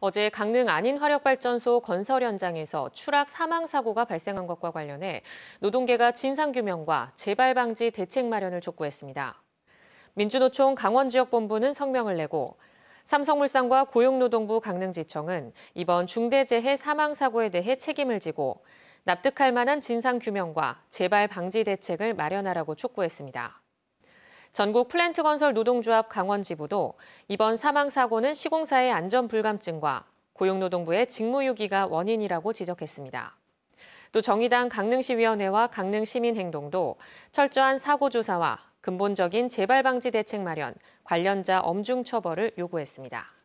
어제 강릉 안인화력발전소 건설 현장에서 추락 사망 사고가 발생한 것과 관련해 노동계가 진상규명과 재발 방지 대책 마련을 촉구했습니다. 민주노총 강원지역본부는 성명을 내고 삼성물산과 고용노동부 강릉지청은 이번 중대재해 사망 사고에 대해 책임을 지고 납득할 만한 진상규명과 재발 방지 대책을 마련하라고 촉구했습니다. 전국 플랜트 건설 노동조합 강원지부도 이번 사망 사고는 시공사의 안전 불감증과 고용노동부의 직무유기가 원인이라고 지적했습니다. 또 정의당 강릉시위원회와 강릉시민행동도 철저한 사고조사와 근본적인 재발방지 대책 마련, 관련자 엄중 처벌을 요구했습니다.